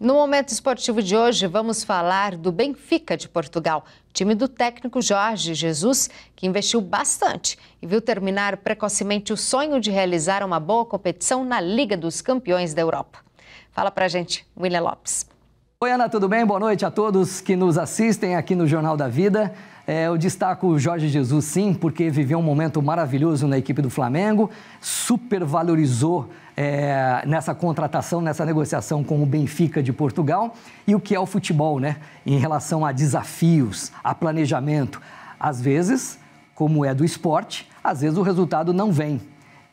No momento esportivo de hoje, vamos falar do Benfica de Portugal, time do técnico Jorge Jesus, que investiu bastante e viu terminar precocemente o sonho de realizar uma boa competição na Liga dos Campeões da Europa. Fala pra gente, William Lopes. Oi, Ana, tudo bem? Boa noite a todos que nos assistem aqui no Jornal da Vida. É, eu destaco o Jorge Jesus, sim, porque viveu um momento maravilhoso na equipe do Flamengo, supervalorizou é, nessa contratação, nessa negociação com o Benfica de Portugal e o que é o futebol, né? Em relação a desafios, a planejamento. Às vezes, como é do esporte, às vezes o resultado não vem.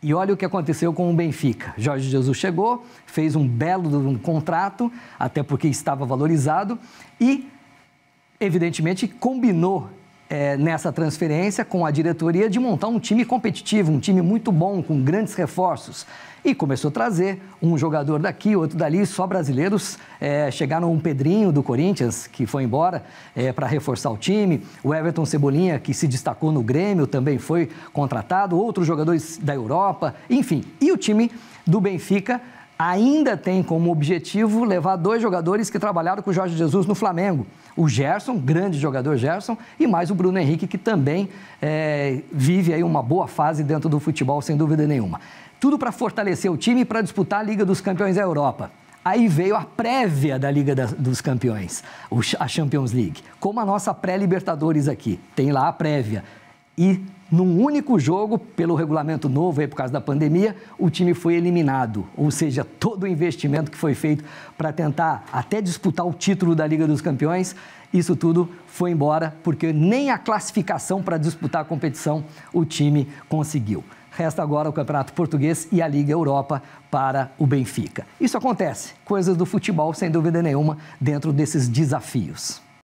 E olha o que aconteceu com o Benfica. Jorge Jesus chegou, fez um belo um contrato, até porque estava valorizado, e evidentemente combinou é, nessa transferência com a diretoria de montar um time competitivo, um time muito bom, com grandes reforços. E começou a trazer um jogador daqui, outro dali, só brasileiros. É, chegaram um Pedrinho do Corinthians, que foi embora é, para reforçar o time. O Everton Cebolinha, que se destacou no Grêmio, também foi contratado. Outros jogadores da Europa, enfim. E o time do Benfica ainda tem como objetivo levar dois jogadores que trabalharam com o Jorge Jesus no Flamengo o Gerson, grande jogador Gerson, e mais o Bruno Henrique, que também é, vive aí uma boa fase dentro do futebol, sem dúvida nenhuma. Tudo para fortalecer o time e para disputar a Liga dos Campeões da Europa. Aí veio a prévia da Liga dos Campeões, a Champions League. Como a nossa pré-Libertadores aqui, tem lá a prévia e num único jogo, pelo regulamento novo aí por causa da pandemia, o time foi eliminado. Ou seja, todo o investimento que foi feito para tentar até disputar o título da Liga dos Campeões, isso tudo foi embora, porque nem a classificação para disputar a competição o time conseguiu. Resta agora o Campeonato Português e a Liga Europa para o Benfica. Isso acontece, coisas do futebol, sem dúvida nenhuma, dentro desses desafios.